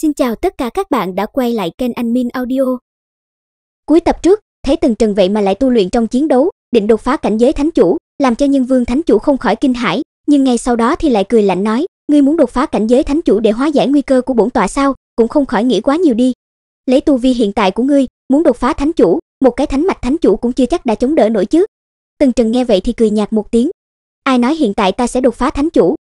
Xin chào tất cả các bạn đã quay lại kênh Anh Min Audio. Cuối tập trước, thấy từng trần vậy mà lại tu luyện trong chiến đấu, định đột phá cảnh giới thánh chủ, làm cho nhân vương thánh chủ không khỏi kinh hãi, nhưng ngay sau đó thì lại cười lạnh nói, ngươi muốn đột phá cảnh giới thánh chủ để hóa giải nguy cơ của bổn tọa sao, cũng không khỏi nghĩ quá nhiều đi. Lấy tu vi hiện tại của ngươi, muốn đột phá thánh chủ, một cái thánh mạch thánh chủ cũng chưa chắc đã chống đỡ nổi chứ. Từng trần nghe vậy thì cười nhạt một tiếng. Ai nói hiện tại ta sẽ đột phá thánh chủ?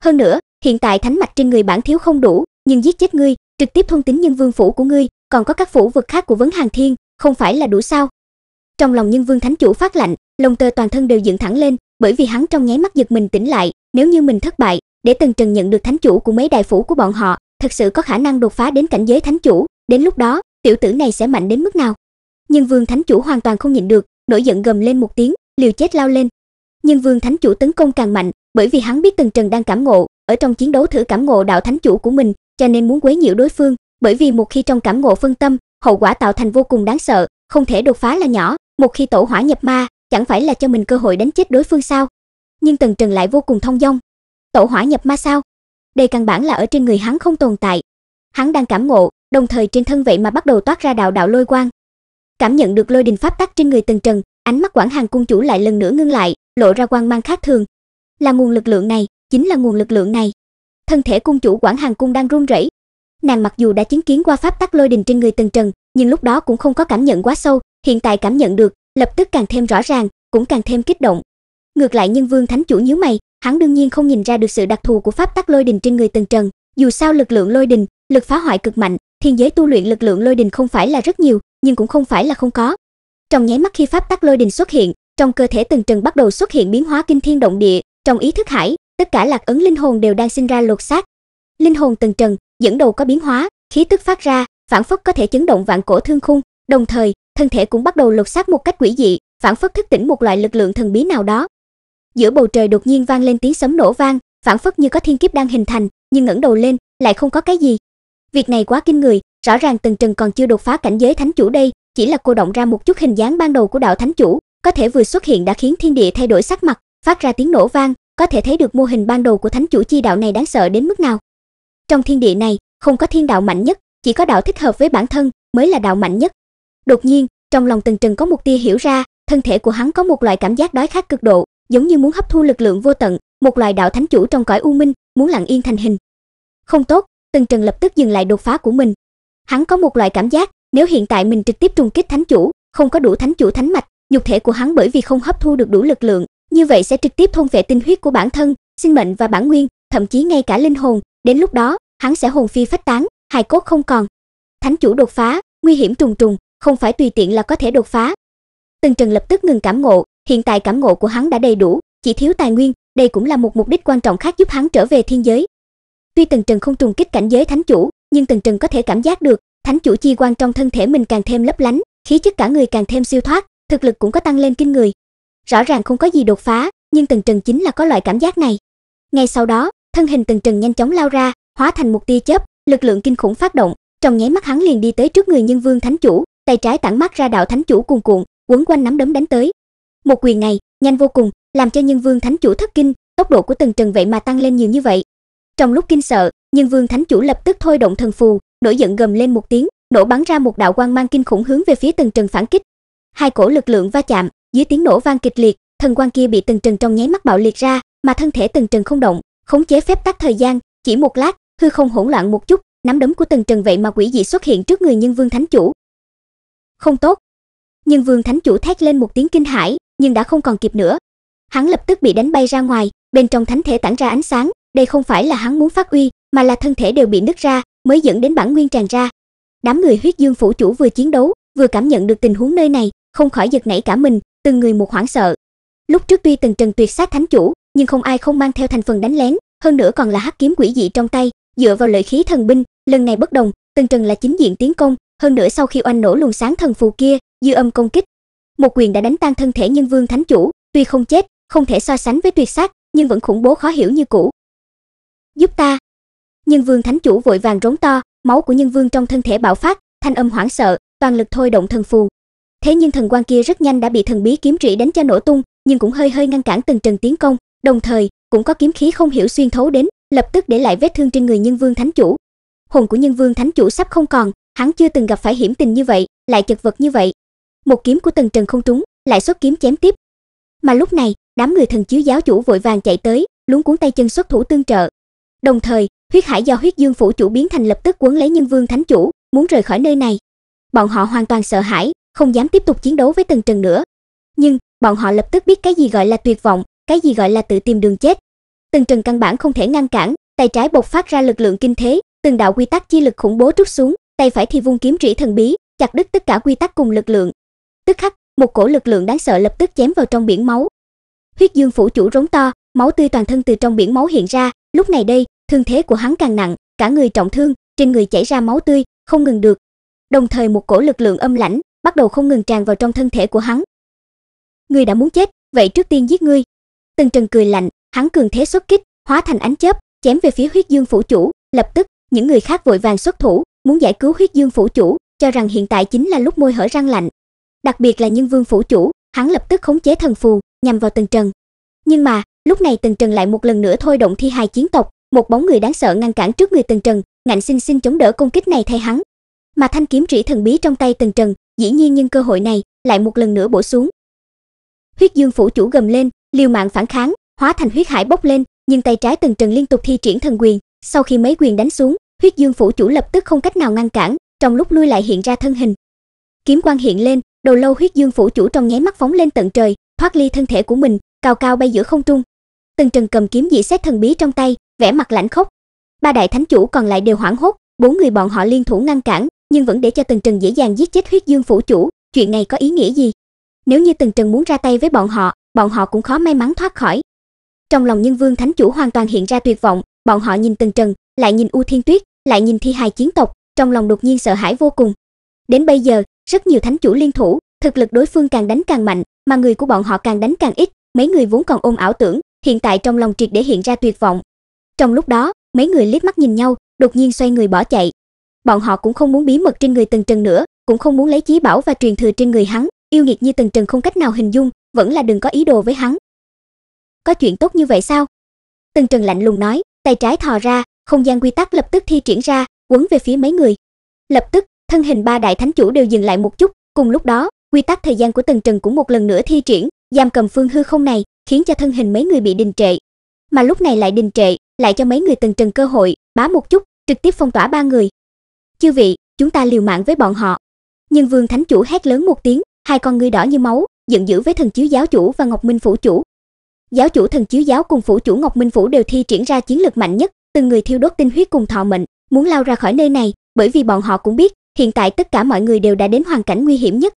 Hơn nữa, hiện tại thánh mạch trên người bản thiếu không đủ, nhưng giết chết ngươi, trực tiếp thôn tính nhân vương phủ của ngươi, còn có các phủ vực khác của vấn hàng thiên, không phải là đủ sao? Trong lòng nhân vương thánh chủ phát lạnh, lông tơ toàn thân đều dựng thẳng lên, bởi vì hắn trong nháy mắt giật mình tỉnh lại, nếu như mình thất bại, để Tần Trần nhận được thánh chủ của mấy đại phủ của bọn họ, thật sự có khả năng đột phá đến cảnh giới thánh chủ, đến lúc đó, tiểu tử này sẽ mạnh đến mức nào? Nhân vương thánh chủ hoàn toàn không nhịn được, nổi giận gầm lên một tiếng, liều chết lao lên. Nhân vương thánh chủ tấn công càng mạnh, bởi vì hắn biết Tần Trần đang cảm ngộ, ở trong chiến đấu thử cảm ngộ đạo thánh chủ của mình, cho nên muốn quấy nhiễu đối phương, bởi vì một khi trong cảm ngộ phân tâm, hậu quả tạo thành vô cùng đáng sợ, không thể đột phá là nhỏ, một khi tổ hỏa nhập ma, chẳng phải là cho mình cơ hội đánh chết đối phương sao? Nhưng Tần Trần lại vô cùng thông dong. Tổ hỏa nhập ma sao? Đây căn bản là ở trên người hắn không tồn tại. Hắn đang cảm ngộ, đồng thời trên thân vậy mà bắt đầu toát ra đạo đạo lôi quang. Cảm nhận được lôi đình pháp tắc trên người Tần Trần, ánh mắt Quảng hàng cung chủ lại lần nữa ngưng lại, lộ ra quang mang khác thường. Là nguồn lực lượng này, chính là nguồn lực lượng này thân thể cung chủ Quảng Hàn cung đang run rẩy. Nàng mặc dù đã chứng kiến qua pháp tắc lôi đình trên người Tần Trần, nhưng lúc đó cũng không có cảm nhận quá sâu, hiện tại cảm nhận được, lập tức càng thêm rõ ràng, cũng càng thêm kích động. Ngược lại Nhân Vương Thánh chủ nhíu mày, hắn đương nhiên không nhìn ra được sự đặc thù của pháp tắc lôi đình trên người Tần Trần, dù sao lực lượng lôi đình, lực phá hoại cực mạnh, thiên giới tu luyện lực lượng lôi đình không phải là rất nhiều, nhưng cũng không phải là không có. Trong nháy mắt khi pháp tắc lôi đình xuất hiện, trong cơ thể Tần Trần bắt đầu xuất hiện biến hóa kinh thiên động địa, trong ý thức hải, tất cả lạc ấn linh hồn đều đang sinh ra lột xác. Linh hồn từng trần, dẫn đầu có biến hóa, khí tức phát ra, phản phất có thể chấn động vạn cổ thương khung, đồng thời, thân thể cũng bắt đầu lột xác một cách quỷ dị, phản phất thức tỉnh một loại lực lượng thần bí nào đó. Giữa bầu trời đột nhiên vang lên tiếng sấm nổ vang, phản phất như có thiên kiếp đang hình thành, nhưng ngẩng đầu lên, lại không có cái gì. Việc này quá kinh người, rõ ràng Tần Trần còn chưa đột phá cảnh giới thánh chủ đây, chỉ là cô động ra một chút hình dáng ban đầu của đạo thánh chủ, có thể vừa xuất hiện đã khiến thiên địa thay đổi sắc mặt, phát ra tiếng nổ vang, có thể thấy được mô hình ban đầu của thánh chủ chi đạo này đáng sợ đến mức nào. Trong thiên địa này, không có thiên đạo mạnh nhất, chỉ có đạo thích hợp với bản thân mới là đạo mạnh nhất. Đột nhiên, trong lòng Tần Trần có một tia hiểu ra, thân thể của hắn có một loại cảm giác đói khát cực độ, giống như muốn hấp thu lực lượng vô tận, một loại đạo thánh chủ trong cõi u minh, muốn lặng yên thành hình. Không tốt, Tần Trần lập tức dừng lại đột phá của mình. Hắn có một loại cảm giác, nếu hiện tại mình trực tiếp trùng kích thánh chủ, không có đủ thánh chủ thánh mạch, nhục thể của hắn bởi vì không hấp thu được đủ lực lượng, như vậy sẽ trực tiếp thôn vệ tinh huyết của bản thân, sinh mệnh và bản nguyên, thậm chí ngay cả linh hồn, đến lúc đó, hắn sẽ hồn phi phách tán, hài cốt không còn. Thánh chủ đột phá, nguy hiểm trùng trùng, không phải tùy tiện là có thể đột phá. tần Trần lập tức ngừng cảm ngộ, hiện tại cảm ngộ của hắn đã đầy đủ, chỉ thiếu tài nguyên, đây cũng là một mục đích quan trọng khác giúp hắn trở về thiên giới. Tuy tần Trần không trùng kích cảnh giới thánh chủ, nhưng tần Trần có thể cảm giác được, thánh chủ chi quan trong thân thể mình càng thêm lấp lánh, khí chất cả người càng thêm siêu thoát, thực lực cũng có tăng lên kinh người, Rõ ràng không có gì đột phá, nhưng Tần Trần chính là có loại cảm giác này. Ngay sau đó, thân hình Tần Trần nhanh chóng lao ra, hóa thành một tia chớp, lực lượng kinh khủng phát động, trong nháy mắt hắn liền đi tới trước người Nhân Vương Thánh chủ, tay trái tản mắt ra đạo Thánh chủ cuồn cuộn, quấn quanh nắm đấm đánh tới. Một quyền này, nhanh vô cùng, làm cho Nhân Vương Thánh chủ thất kinh, tốc độ của Tần Trần vậy mà tăng lên nhiều như vậy. Trong lúc kinh sợ, Nhân Vương Thánh chủ lập tức thôi động thần phù, nổi giận gầm lên một tiếng, nổ bắn ra một đạo quang mang kinh khủng hướng về phía Tần Trần phản kích. Hai cổ lực lượng va chạm, dưới tiếng nổ vang kịch liệt, thần quan kia bị Tần Trần trong nháy mắt bạo liệt ra, mà thân thể Tần Trần không động, khống chế phép tắc thời gian, chỉ một lát, hư không hỗn loạn một chút, nắm đấm của Tần Trần vậy mà quỷ dị xuất hiện trước người Nhân Vương Thánh chủ. Không tốt. Nhân Vương Thánh chủ thét lên một tiếng kinh hãi, nhưng đã không còn kịp nữa. Hắn lập tức bị đánh bay ra ngoài, bên trong thánh thể tản ra ánh sáng, đây không phải là hắn muốn phát uy, mà là thân thể đều bị nứt ra, mới dẫn đến bản nguyên tràn ra. Đám người huyết dương phủ chủ vừa chiến đấu, vừa cảm nhận được tình huống nơi này, không khỏi giật nảy cả mình, từng người một hoảng sợ. Lúc trước tuy từng trần tuyệt sát thánh chủ, nhưng không ai không mang theo thành phần đánh lén, hơn nữa còn là hắc kiếm quỷ dị trong tay, dựa vào lợi khí thần binh, lần này bất đồng, từng trần là chính diện tiến công, hơn nữa sau khi oanh nổ luồng sáng thần phù kia, dư âm công kích. Một quyền đã đánh tan thân thể nhân vương thánh chủ, tuy không chết, không thể so sánh với tuyệt sát, nhưng vẫn khủng bố khó hiểu như cũ. Giúp ta! Nhân vương thánh chủ vội vàng rống to, máu của nhân vương trong thân thể bạo phát, thanh âm hoảng sợ, toàn lực thôi động thần phù, Thế nhưng thần quan kia rất nhanh đã bị thần bí kiếm trụy đánh cho nổ tung, nhưng cũng hơi hơi ngăn cản từng trần tiến công, đồng thời cũng có kiếm khí không hiểu xuyên thấu đến, lập tức để lại vết thương trên người Nhân Vương Thánh chủ. Hồn của Nhân Vương Thánh chủ sắp không còn, hắn chưa từng gặp phải hiểm tình như vậy, lại chật vật như vậy. Một kiếm của Tần Trần không trúng, lại xuất kiếm chém tiếp. Mà lúc này, đám người thần chiếu giáo chủ vội vàng chạy tới, luống cuốn tay chân xuất thủ tương trợ. Đồng thời, huyết hải do huyết dương phủ chủ biến thành lập tức quấn lấy Nhân Vương Thánh chủ, muốn rời khỏi nơi này. Bọn họ hoàn toàn sợ hãi, không dám tiếp tục chiến đấu với Tần Trần nữa. Nhưng, bọn họ lập tức biết cái gì gọi là tuyệt vọng, cái gì gọi là tự tìm đường chết. Tần Trần căn bản không thể ngăn cản, tay trái bộc phát ra lực lượng kinh thế, từng đạo quy tắc chi lực khủng bố trút xuống, tay phải thì vung kiếm rỉ thần bí, chặt đứt tất cả quy tắc cùng lực lượng. Tức khắc, một cổ lực lượng đáng sợ lập tức chém vào trong biển máu. Huyết Dương phủ chủ rống to, máu tươi toàn thân từ trong biển máu hiện ra, lúc này đây, thương thế của hắn càng nặng, cả người trọng thương, trên người chảy ra máu tươi, không ngừng được. Đồng thời một cổ lực lượng âm lãnh, bắt đầu không ngừng tràn vào trong thân thể của hắn. Ngươi đã muốn chết, vậy trước tiên giết ngươi. Tần Trần cười lạnh, hắn cường thế xuất kích, hóa thành ánh chớp, chém về phía Huyết Dương phủ chủ, lập tức, những người khác vội vàng xuất thủ, muốn giải cứu Huyết Dương phủ chủ, cho rằng hiện tại chính là lúc môi hở răng lạnh. Đặc biệt là Nhân Vương phủ chủ, hắn lập tức khống chế thần phù, nhằm vào Tần Trần. Nhưng mà, lúc này Tần Trần lại một lần nữa thôi động thi hài chiến tộc, một bóng người đáng sợ ngăn cản trước người Tần Trần, ngạnh sinh sinh chống đỡ công kích này thay hắn. Mà thanh kiếm rỉ thần bí trong tay Tần Trần dĩ nhiên nhân cơ hội này lại một lần nữa bổ xuống. Huyết Dương phủ chủ gầm lên, liều mạng phản kháng, hóa thành huyết hải bốc lên, nhưng tay trái Tần Trần liên tục thi triển thần quyền, sau khi mấy quyền đánh xuống, Huyết Dương phủ chủ lập tức không cách nào ngăn cản, trong lúc lui lại hiện ra thân hình. Kiếm quang hiện lên, đầu lâu Huyết Dương phủ chủ trong nháy mắt phóng lên tận trời, thoát ly thân thể của mình, cao cao bay giữa không trung. Tần Trần cầm kiếm dị xét thần bí trong tay, vẻ mặt lạnh khốc. Ba đại thánh chủ còn lại đều hoảng hốt, bốn người bọn họ liên thủ ngăn cản, nhưng vẫn để cho Tần Trần dễ dàng giết chết Huyết Dương phủ chủ, chuyện này có ý nghĩa gì? Nếu như Tần Trần muốn ra tay với bọn họ, bọn họ cũng khó may mắn thoát khỏi. Trong lòng Nhân Vương Thánh chủ hoàn toàn hiện ra tuyệt vọng, bọn họ nhìn Tần Trần, lại nhìn U Thiên Tuyết, lại nhìn Thi Hài chiến tộc, trong lòng đột nhiên sợ hãi vô cùng. Đến bây giờ, rất nhiều thánh chủ liên thủ, thực lực đối phương càng đánh càng mạnh, mà người của bọn họ càng đánh càng ít, mấy người vốn còn ôm ảo tưởng, hiện tại trong lòng triệt để hiện ra tuyệt vọng. Trong lúc đó, mấy người liếc mắt nhìn nhau, đột nhiên xoay người bỏ chạy, bọn họ cũng không muốn bí mật trên người Tần Trần nữa, cũng không muốn lấy chí bảo và truyền thừa trên người hắn, yêu nghiệt như Tần Trần không cách nào hình dung, vẫn là đừng có ý đồ với hắn. Có chuyện tốt như vậy sao? Tần Trần lạnh lùng nói, tay trái thò ra, không gian quy tắc lập tức thi triển ra, quấn về phía mấy người. Lập tức, thân hình ba đại thánh chủ đều dừng lại một chút, cùng lúc đó, quy tắc thời gian của Tần Trần cũng một lần nữa thi triển, giam cầm phương hư không này, khiến cho thân hình mấy người bị đình trệ. Mà lúc này lại đình trệ, lại cho mấy người Tần Trần cơ hội, bá một chút, trực tiếp phong tỏa ba người, Chư vị, chúng ta liều mạng với bọn họ. Nhân Vương Thánh chủ hét lớn một tiếng, hai con ngươi đỏ như máu, giận dữ với thần chiếu giáo chủ và Ngọc Minh phủ chủ. Giáo chủ thần chiếu giáo cùng phủ chủ Ngọc Minh phủ đều thi triển ra chiến lực mạnh nhất, từng người thiêu đốt tinh huyết cùng thọ mệnh, muốn lao ra khỏi nơi này, bởi vì bọn họ cũng biết, hiện tại tất cả mọi người đều đã đến hoàn cảnh nguy hiểm nhất.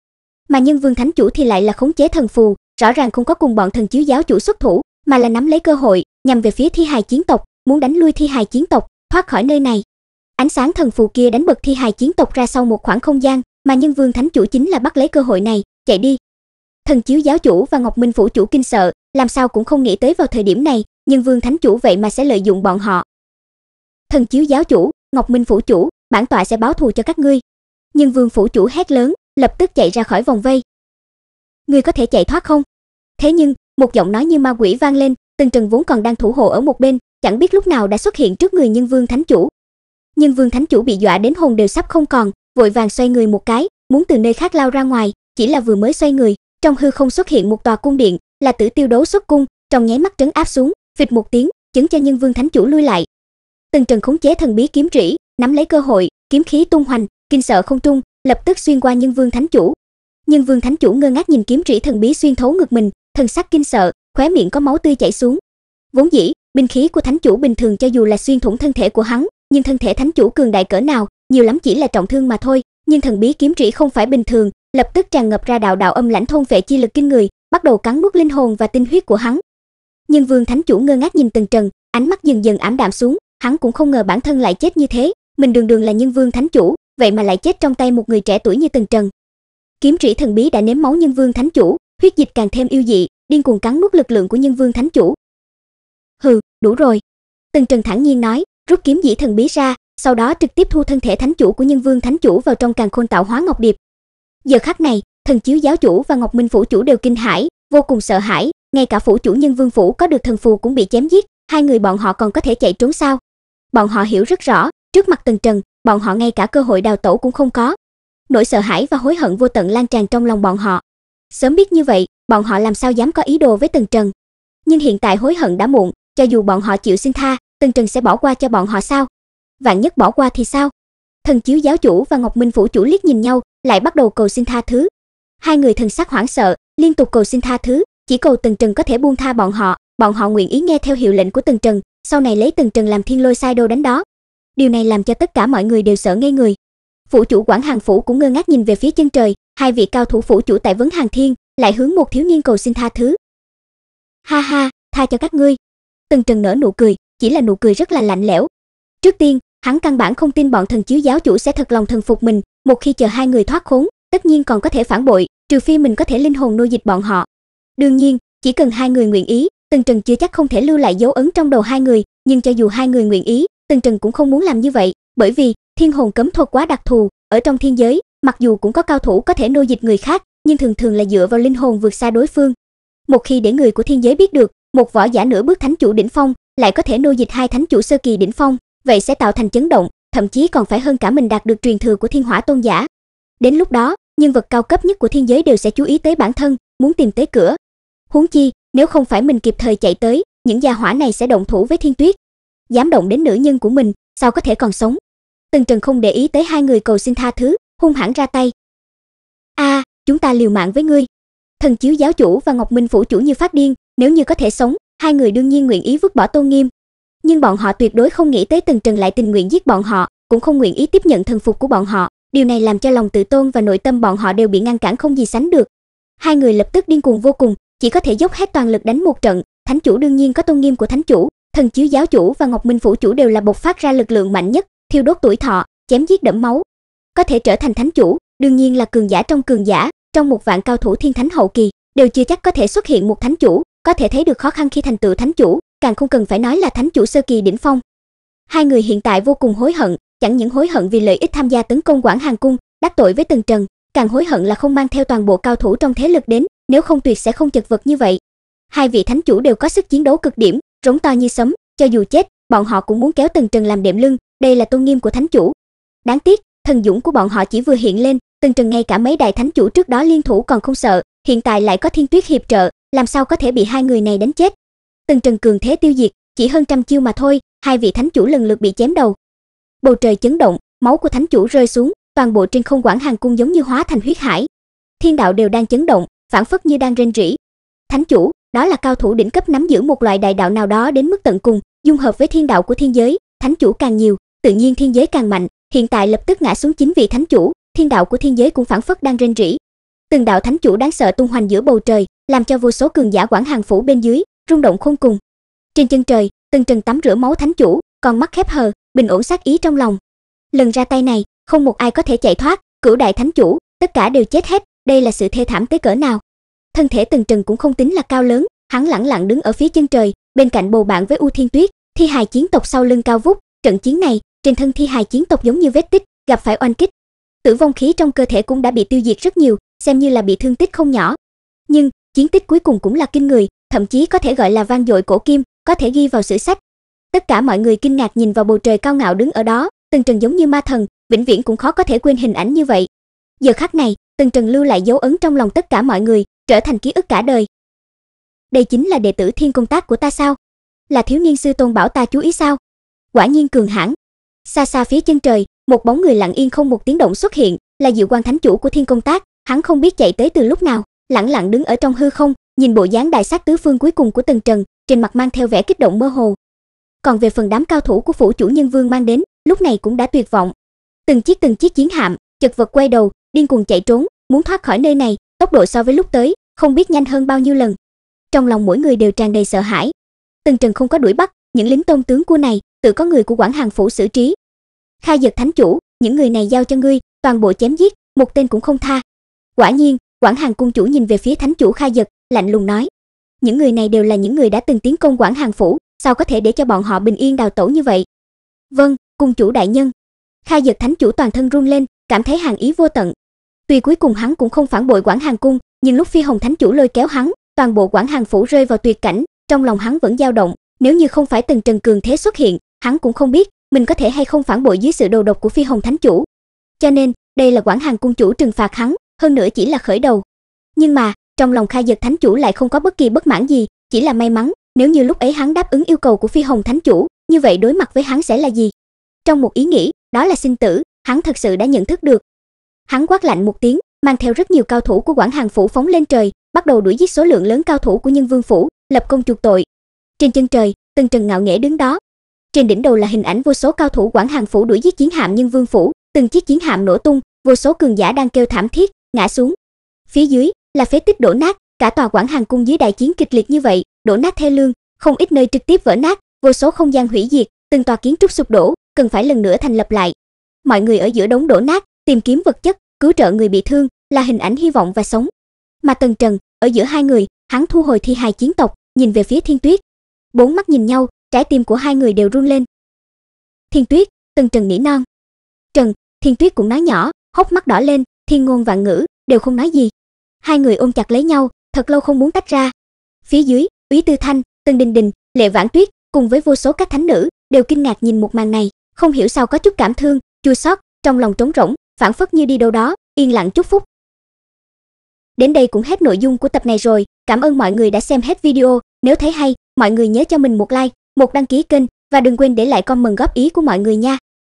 Mà Nhân Vương Thánh chủ thì lại là khống chế thần phù, rõ ràng không có cùng bọn thần chiếu giáo chủ xuất thủ, mà là nắm lấy cơ hội, nhằm về phía thi hài chiến tộc, muốn đánh lui thi hài chiến tộc, thoát khỏi nơi này. Ánh sáng thần phù kia đánh bật thi hài chiến tộc ra sau một khoảng không gian, mà Nhân Vương Thánh chủ chính là bắt lấy cơ hội này, chạy đi. Thần chiếu giáo chủ và Ngọc Minh phủ chủ kinh sợ, làm sao cũng không nghĩ tới vào thời điểm này, Nhân Vương Thánh chủ vậy mà sẽ lợi dụng bọn họ. Thần chiếu giáo chủ, Ngọc Minh phủ chủ, bản tọa sẽ báo thù cho các ngươi. Nhân Vương phủ chủ hét lớn, lập tức chạy ra khỏi vòng vây. Ngươi có thể chạy thoát không? Thế nhưng, một giọng nói như ma quỷ vang lên, Tần Trần vốn còn đang thủ hộ ở một bên, chẳng biết lúc nào đã xuất hiện trước người Nhân Vương Thánh chủ, nhưng Vương Thánh Chủ bị dọa đến hồn đều sắp không còn, vội vàng xoay người một cái, muốn từ nơi khác lao ra ngoài, chỉ là vừa mới xoay người, trong hư không xuất hiện một tòa cung điện, là Tử Tiêu Đấu xuất cung, trong nháy mắt trấn áp xuống, phịch một tiếng, chứng cho Nhân Vương Thánh Chủ lui lại. Từng Trần khống chế thần bí kiếm trĩ, nắm lấy cơ hội, kiếm khí tung hoành, kinh sợ không trung, lập tức xuyên qua Nhân Vương Thánh Chủ. Nhân Vương Thánh Chủ ngơ ngác nhìn kiếm trĩ thần bí xuyên thấu ngực mình, thần sắc kinh sợ, khóe miệng có máu tươi chảy xuống. Vốn dĩ, binh khí của thánh chủ bình thường cho dù là xuyên thủng thân thể của hắn, nhưng thân thể thánh chủ cường đại cỡ nào, nhiều lắm chỉ là trọng thương mà thôi, nhưng thần bí kiếm trĩ không phải bình thường, lập tức tràn ngập ra đạo đạo âm lãnh thôn vệ chi lực kinh người, bắt đầu cắn nuốt linh hồn và tinh huyết của hắn. Nhưng Vương Thánh chủ ngơ ngác nhìn Tần Trần, ánh mắt dần dần ảm đạm xuống, hắn cũng không ngờ bản thân lại chết như thế, mình đường đường là nhân vương thánh chủ, vậy mà lại chết trong tay một người trẻ tuổi như Tần Trần. Kiếm trĩ thần bí đã nếm máu nhân vương thánh chủ, huyết dịch càng thêm yêu dị, điên cuồng cắn nuốt lực lượng của nhân vương thánh chủ. Hừ, đủ rồi. Tần Trần thản nhiên nói, rút kiếm dĩ thần bí ra, sau đó trực tiếp thu thân thể thánh chủ của Nhân Vương thánh chủ vào trong Càn Khôn Tạo Hóa Ngọc Điệp. Giờ khắc này, thần chiếu giáo chủ và Ngọc Minh phủ chủ đều kinh hãi, vô cùng sợ hãi, ngay cả phủ chủ Nhân Vương phủ có được thần phù cũng bị chém giết, hai người bọn họ còn có thể chạy trốn sao? Bọn họ hiểu rất rõ, trước mặt Tần Trần, bọn họ ngay cả cơ hội đào tẩu cũng không có. Nỗi sợ hãi và hối hận vô tận lan tràn trong lòng bọn họ. Sớm biết như vậy, bọn họ làm sao dám có ý đồ với Tần Trần. Nhưng hiện tại hối hận đã muộn, cho dù bọn họ chịu xin tha, Tần Trần sẽ bỏ qua cho bọn họ sao? Vạn nhất bỏ qua thì sao? Thần chiếu giáo chủ và Ngọc Minh phủ chủ liếc nhìn nhau, lại bắt đầu cầu xin tha thứ. Hai người thần sắc hoảng sợ, liên tục cầu xin tha thứ, chỉ cầu Tần Trần có thể buông tha bọn họ, bọn họ nguyện ý nghe theo hiệu lệnh của Tần Trần, sau này lấy Tần Trần làm thiên lôi sai đồ đánh đó. Điều này làm cho tất cả mọi người đều sợ ngây người. Phủ chủ quản Hàng phủ cũng ngơ ngác nhìn về phía chân trời, hai vị cao thủ phủ chủ tại vấn Hàng Thiên, lại hướng một thiếu niên cầu xin tha thứ. Ha ha, tha cho các ngươi. Tần Trần nở nụ cười, chỉ là nụ cười rất là lạnh lẽo. Trước tiên, hắn căn bản không tin bọn thần chiếu giáo chủ sẽ thật lòng thần phục mình, một khi chờ hai người thoát khốn, tất nhiên còn có thể phản bội, trừ phi mình có thể linh hồn nô dịch bọn họ. Đương nhiên, chỉ cần hai người nguyện ý, Tần Trần chưa chắc không thể lưu lại dấu ấn trong đầu hai người, nhưng cho dù hai người nguyện ý, Tần Trần cũng không muốn làm như vậy, bởi vì thiên hồn cấm thuật quá đặc thù, ở trong thiên giới, mặc dù cũng có cao thủ có thể nô dịch người khác, nhưng thường thường là dựa vào linh hồn vượt xa đối phương. Một khi để người của thiên giới biết được, một võ giả nửa bước thánh chủ đỉnh phong, lại có thể nô dịch hai thánh chủ sơ kỳ đỉnh phong, vậy sẽ tạo thành chấn động, thậm chí còn phải hơn cả mình đạt được truyền thừa của Thiên Hỏa Tôn giả. Đến lúc đó, nhân vật cao cấp nhất của thiên giới đều sẽ chú ý tới bản thân, muốn tìm tới cửa. Huống chi, nếu không phải mình kịp thời chạy tới, những gia hỏa này sẽ động thủ với Thiên Tuyết. Dám động đến nữ nhân của mình, sao có thể còn sống? tần Trần không để ý tới hai người cầu xin tha thứ, hung hãn ra tay. "A, chúng ta liều mạng với ngươi." Thần chiếu giáo chủ và Ngọc Minh phủ chủ như phát điên, nếu như có thể sống, hai người đương nhiên nguyện ý vứt bỏ tôn nghiêm. Nhưng bọn họ tuyệt đối không nghĩ tới Tần Trần lại tình nguyện giết bọn họ, cũng không nguyện ý tiếp nhận thần phục của bọn họ. Điều này làm cho lòng tự tôn và nội tâm bọn họ đều bị ngăn cản không gì sánh được. Hai người lập tức điên cuồng vô cùng, chỉ có thể dốc hết toàn lực đánh một trận. Thánh chủ đương nhiên có tôn nghiêm của thánh chủ, thần chiếu giáo chủ và Ngọc Minh phủ chủ đều là bộc phát ra lực lượng mạnh nhất, thiêu đốt tuổi thọ, chém giết đẫm máu. Có thể trở thành thánh chủ, đương nhiên là cường giả trong cường giả, trong một vạn cao thủ thiên thánh hậu kỳ, đều chưa chắc có thể xuất hiện một thánh chủ, có thể thấy được khó khăn khi thành tựu thánh chủ, càng không cần phải nói là thánh chủ sơ kỳ đỉnh phong. Hai người hiện tại vô cùng hối hận, chẳng những hối hận vì lợi ích tham gia tấn công Quảng Hàng cung, đắc tội với Tần Trần, càng hối hận là không mang theo toàn bộ cao thủ trong thế lực đến, nếu không tuyệt sẽ không chật vật như vậy. Hai vị thánh chủ đều có sức chiến đấu cực điểm, rống to như sấm, cho dù chết, bọn họ cũng muốn kéo Tần Trần làm đệm lưng, đây là tôn nghiêm của thánh chủ. Đáng tiếc, thần dũng của bọn họ chỉ vừa hiện lên, Tần Trần ngay cả mấy đại thánh chủ trước đó liên thủ còn không sợ, hiện tại lại có Thiên Tuyết hiệp trợ, làm sao có thể bị hai người này đánh chết. Từng trần cường thế tiêu diệt, chỉ hơn trăm chiêu mà thôi, hai vị thánh chủ lần lượt bị chém đầu. Bầu trời chấn động, máu của thánh chủ rơi xuống, toàn bộ trên không quảng hàng cung giống như hóa thành huyết hải. Thiên đạo đều đang chấn động, phản phất như đang rên rỉ. Thánh chủ, đó là cao thủ đỉnh cấp nắm giữ một loại đại đạo nào đó đến mức tận cùng, dung hợp với thiên đạo của thiên giới, thánh chủ càng nhiều, tự nhiên thiên giới càng mạnh, hiện tại lập tức ngã xuống chín vị thánh chủ, thiên đạo của thiên giới cũng phản phất đang rên rỉ. Từng đạo thánh chủ đáng sợ tung hoành giữa bầu trời, làm cho vô số cường giả quản hàng phủ bên dưới rung động khôn cùng. Trên chân trời, từng trần tắm rửa máu thánh chủ, còn mắt khép hờ, bình ổn sát ý trong lòng. Lần ra tay này, không một ai có thể chạy thoát, cửu đại thánh chủ, tất cả đều chết hết, đây là sự thê thảm tới cỡ nào. Thân thể từng trần cũng không tính là cao lớn, hắn lẳng lặng đứng ở phía chân trời, bên cạnh bầu bạn với U Thiên Tuyết, thi hài chiến tộc sau lưng cao vút, trận chiến này, trên thân thi hài chiến tộc giống như vết tích, gặp phải oanh kích. Tử vong khí trong cơ thể cũng đã bị tiêu diệt rất nhiều, xem như là bị thương tích không nhỏ. Nhưng, Chiến tích cuối cùng cũng là kinh người, thậm chí có thể gọi là vang dội cổ kim, có thể ghi vào sử sách. Tất cả mọi người kinh ngạc nhìn vào bầu trời cao ngạo đứng ở đó, Tần Trần giống như ma thần, vĩnh viễn cũng khó có thể quên hình ảnh như vậy. Giờ khắc này, Tần Trần lưu lại dấu ấn trong lòng tất cả mọi người, trở thành ký ức cả đời. Đây chính là đệ tử thiên công tác của ta sao? Là thiếu niên sư tôn bảo ta chú ý sao? Quả nhiên cường hãn. Xa xa phía chân trời, một bóng người lặng yên không một tiếng động xuất hiện, là Diệu Quan Thánh chủ của thiên công tác, hắn không biết chạy tới từ lúc nào lẳng lặng đứng ở trong hư không, nhìn bộ dáng đại sát tứ phương cuối cùng của Tần Trần, trên mặt mang theo vẻ kích động mơ hồ. Còn về phần đám cao thủ của phủ chủ nhân vương mang đến, lúc này cũng đã tuyệt vọng. Từng chiếc từng chiếc chiến hạm, chật vật quay đầu, điên cuồng chạy trốn, muốn thoát khỏi nơi này, tốc độ so với lúc tới, không biết nhanh hơn bao nhiêu lần. Trong lòng mỗi người đều tràn đầy sợ hãi. Tần Trần không có đuổi bắt, những lính tôn tướng của này, tự có người của Quảng Hàng phủ xử trí. Khai giật thánh chủ, những người này giao cho ngươi, toàn bộ chém giết, một tên cũng không tha. Quả nhiên, Quảng Hàng cung chủ nhìn về phía thánh chủ khai Dật, lạnh lùng nói: "Những người này đều là những người đã từng tiến công Quảng Hàng phủ, sao có thể để cho bọn họ bình yên đào tẩu như vậy?" "Vâng, cung chủ đại nhân." Khai Dật thánh chủ toàn thân run lên, cảm thấy hàng ý vô tận. Tuy cuối cùng hắn cũng không phản bội Quảng Hàng cung, nhưng lúc Phi Hồng thánh chủ lôi kéo hắn, toàn bộ Quảng Hàng phủ rơi vào tuyệt cảnh, trong lòng hắn vẫn dao động, nếu như không phải từng Trần Cường Thế xuất hiện, hắn cũng không biết mình có thể hay không phản bội dưới sự đầu độc của Phi Hồng Thánh chủ. Cho nên, đây là Quảng Hàng cung chủ trừng phạt hắn, hơn nữa chỉ là khởi đầu. Nhưng mà, trong lòng Khai Dật Thánh chủ lại không có bất kỳ bất mãn gì, chỉ là may mắn, nếu như lúc ấy hắn đáp ứng yêu cầu của Phi Hồng Thánh chủ, như vậy đối mặt với hắn sẽ là gì? Trong một ý nghĩ, đó là sinh tử, hắn thật sự đã nhận thức được. Hắn quát lạnh một tiếng, mang theo rất nhiều cao thủ của Quảng Hàng phủ phóng lên trời, bắt đầu đuổi giết số lượng lớn cao thủ của Nhân Vương phủ, lập công chuộc tội. Trên chân trời, tần Trần ngạo nghễ đứng đó. Trên đỉnh đầu là hình ảnh vô số cao thủ Quảng Hàng phủ đuổi giết chiến hạm Nhân Vương phủ, từng chiếc chiến hạm nổ tung, vô số cường giả đang kêu thảm thiết, ngã xuống. Phía dưới là phế tích đổ nát, cả tòa quảng hàng cung dưới đại chiến kịch liệt như vậy, đổ nát thê lương, không ít nơi trực tiếp vỡ nát, vô số không gian hủy diệt, từng tòa kiến trúc sụp đổ, cần phải lần nữa thành lập lại. Mọi người ở giữa đống đổ nát, tìm kiếm vật chất, cứu trợ người bị thương, là hình ảnh hy vọng và sống. Mà Tần Trần, ở giữa hai người, hắn thu hồi thi hài chiến tộc, nhìn về phía Thiên Tuyết. Bốn mắt nhìn nhau, trái tim của hai người đều run lên. Thiên Tuyết, Tần Trần nỉ non. Trần, Thiên Tuyết cũng nói nhỏ, hốc mắt đỏ lên, thiên ngôn vạn ngữ, đều không nói gì. Hai người ôm chặt lấy nhau, thật lâu không muốn tách ra. Phía dưới, Úy Tư Thanh, Tân Đình Đình, Lệ Vãn Tuyết, cùng với vô số các thánh nữ, đều kinh ngạc nhìn một màn này, không hiểu sao có chút cảm thương, chua xót, trong lòng trống rỗng, phản phất như đi đâu đó, yên lặng chúc phúc. Đến đây cũng hết nội dung của tập này rồi, cảm ơn mọi người đã xem hết video, nếu thấy hay, mọi người nhớ cho mình một like, một đăng ký kênh và đừng quên để lại comment góp ý của mọi người nha.